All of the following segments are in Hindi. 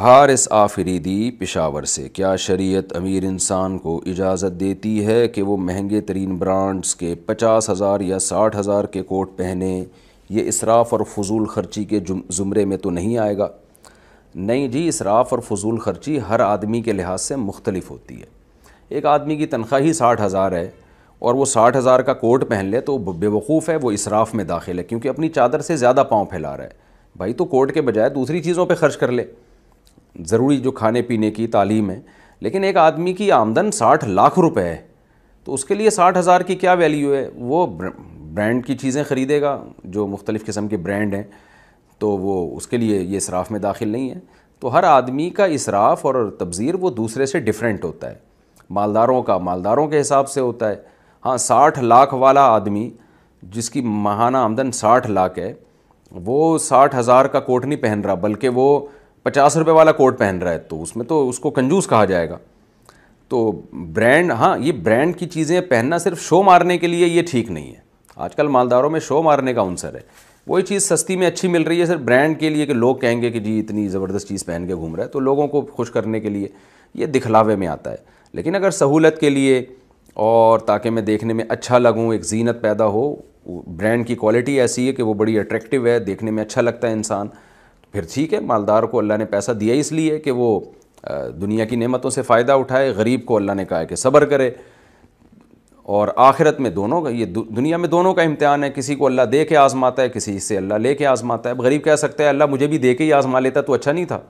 हारिस आफरीदी पिशावर से क्या शरीयत अमीर इंसान को इजाज़त देती है कि वो महंगे तरीन ब्रांड्स के पचास हज़ार या साठ हज़ार के कोट पहने ये इसराफ और फजूल खर्ची के ज़ुमरे में तो नहीं आएगा नहीं जी इसराफ और फजूल खर्ची हर आदमी के लिहाज से मुख्तलिफ होती है एक आदमी की तनख्वाह ही साठ हज़ार है और वो साठ हज़ार का कोट पहन ले तो बेवकूफ़ है वो इसराफ में दाखिल है क्योंकि अपनी चादर से ज़्यादा पाँव फैला रहा है भाई तो कोट के बजाय दूसरी चीज़ों पर ख़र्च कर ले ज़रूरी जो खाने पीने की तालीम है लेकिन एक आदमी की आमदन साठ लाख रुपए है तो उसके लिए साठ हज़ार की क्या वैल्यू है वो ब्रांड की चीज़ें ख़रीदेगा जो मुख्तलिफ़ किस्म के ब्रांड हैं तो वो उसके लिए ये इसराफ़ में दाखिल नहीं है तो हर आदमी का इसराफ़ और तबज़ीर वो दूसरे से डिफरेंट होता है मालदारों का मालदारों के हिसाब से होता है हाँ साठ लाख वाला आदमी जिसकी माहाना आमदन साठ लाख है वो साठ हज़ार का कोट नहीं पहन रहा बल्कि वो पचास रुपये वाला कोट पहन रहा है तो उसमें तो उसको कंजूस कहा जाएगा तो ब्रांड हाँ ये ब्रांड की चीज़ें पहनना सिर्फ शो मारने के लिए ये ठीक नहीं है आजकल मालदारों में शो मारने का अनसर है वही चीज़ सस्ती में अच्छी मिल रही है सिर्फ ब्रांड के लिए कि लोग कहेंगे कि जी इतनी ज़बरदस्त चीज़ पहन के घूम रहा है तो लोगों को खुश करने के लिए ये दिखलावे में आता है लेकिन अगर सहूलत के लिए और ताकि मैं देखने में अच्छा लगूँ एक जीनत पैदा हो ब्रांड की क्वालिटी ऐसी है कि वो बड़ी अट्रैक्टिव है देखने में अच्छा लगता है इंसान फिर ठीक है मालदार को अल्लाह ने पैसा दिया इसलिए कि वो दुनिया की नेमतों से फ़ायदा उठाए गरीब को अल्लाह ने कहा कि सब्र करे और आखिरत में दोनों का ये दुनिया में दोनों का इम्तहान है किसी को अल्लाह दे के आज़माता है किसी से अल्लाह ले के आज़माता है अब गरीब कह सकता है अल्लाह मुझे भी दे के ही आज़मा लेता तो अच्छा नहीं था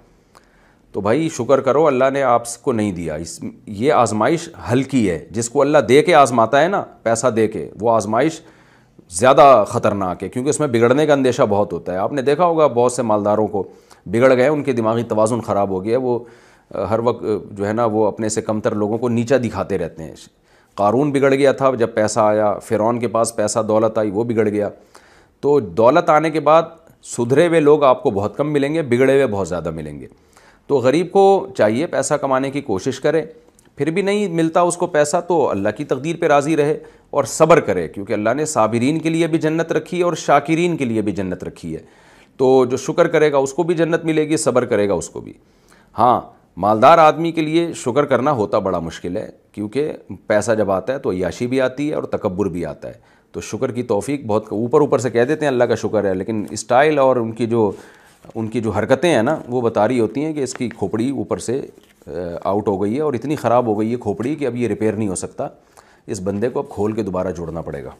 तो भाई शुक्र करो अल्लाह ने आपको नहीं दिया इस ये आज़माइश हल्की है जिसको अल्लाह दे के आज़माता है ना पैसा दे के वो आज़माइश ज़्यादा ख़तरनाक है क्योंकि उसमें बिगड़ने का अंदेशा बहुत होता है आपने देखा होगा बहुत से मालदारों को बिगड़ गए उनके दिमागी तोज़ुन ख़राब हो गया वो हर वक्त जो है ना वो अपने से कमतर लोगों को नीचा दिखाते रहते हैं कानून बिगड़ गया था जब पैसा आया फ़िरौन के पास पैसा दौलत आई वो बिगड़ गया तो दौलत आने के बाद सुधरे हुए लोग आपको बहुत कम मिलेंगे बिगड़े हुए बहुत ज़्यादा मिलेंगे तो गरीब को चाहिए पैसा कमाने की कोशिश करें फिर भी नहीं मिलता उसको पैसा तो अल्लाह की तकदीर पर राज़ी रहे और सब्र करे क्योंकि अल्लाह ने साबिरीन के लिए भी जन्नत रखी है और शाकिरीन के लिए भी जन्नत रखी है तो जो शुक्र करेगा उसको भी जन्नत मिलेगी सब्र करेगा उसको भी हाँ मालदार आदमी के लिए शुक्र करना होता बड़ा मुश्किल है क्योंकि पैसा जब आता है तो अयाशी भी आती है और तकबर भी आता है तो शुक्र की तोफ़ी बहुत ऊपर ऊपर से कह देते हैं अल्लाह का शुक्र है लेकिन स्टाइल और उनकी जो उनकी जो हरकतें हैं ना वो बता रही होती हैं कि इसकी खोपड़ी ऊपर से आउट हो गई है और इतनी ख़राब हो गई है खोपड़ी कि अब ये रिपेयर नहीं हो सकता इस बंदे को अब खोल के दोबारा जोड़ना पड़ेगा